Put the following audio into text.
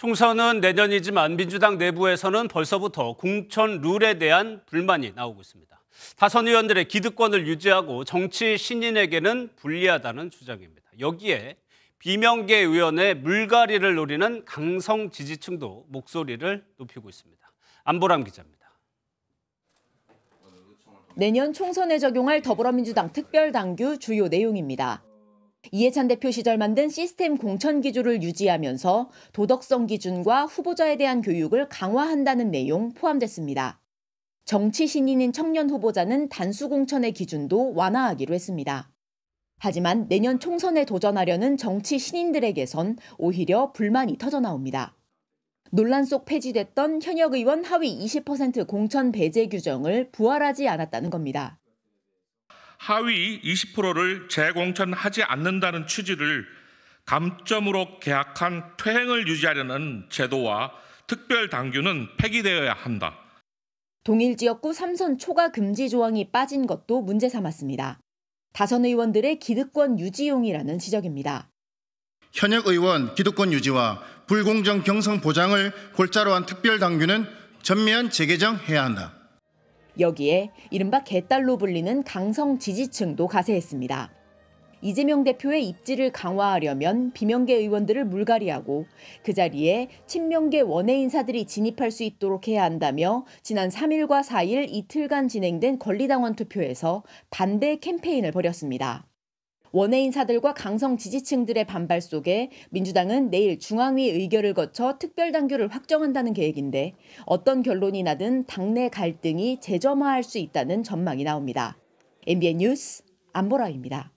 총선은 내년이지만 민주당 내부에서는 벌써부터 공천 룰에 대한 불만이 나오고 있습니다. 다선 의원들의 기득권을 유지하고 정치 신인에게는 불리하다는 주장입니다. 여기에 비명계 의원의 물갈이를 노리는 강성 지지층도 목소리를 높이고 있습니다. 안보람 기자입니다. 내년 총선에 적용할 더불어민주당 특별당규 주요 내용입니다. 이해찬 대표 시절 만든 시스템 공천 기조를 유지하면서 도덕성 기준과 후보자에 대한 교육을 강화한다는 내용 포함됐습니다. 정치 신인인 청년 후보자는 단수 공천의 기준도 완화하기로 했습니다. 하지만 내년 총선에 도전하려는 정치 신인들에게선 오히려 불만이 터져나옵니다. 논란 속 폐지됐던 현역 의원 하위 20% 공천 배제 규정을 부활하지 않았다는 겁니다. 하위 20%를 재공천하지 않는다는 취지를 감점으로 계약한 퇴행을 유지하려는 제도와 특별 당규는 폐기되어야 한다. 동일 지역구 3선 초과 금지 조항이 빠진 것도 문제 삼았습니다. 다선 의원들의 기득권 유지용이라는 지적입니다. 현역 의원 기득권 유지와 불공정 경선 보장을 골자로 한 특별 당규는 전면 재개정해야 한다. 여기에 이른바 개딸로 불리는 강성 지지층도 가세했습니다. 이재명 대표의 입지를 강화하려면 비명계 의원들을 물갈이하고 그 자리에 친명계 원외 인사들이 진입할 수 있도록 해야 한다며 지난 3일과 4일 이틀간 진행된 권리당원 투표에서 반대 캠페인을 벌였습니다. 원외인사들과 강성 지지층들의 반발 속에 민주당은 내일 중앙위 의결을 거쳐 특별당규를 확정한다는 계획인데 어떤 결론이 나든 당내 갈등이 재점화할 수 있다는 전망이 나옵니다. MBN 뉴스 안보라입니다.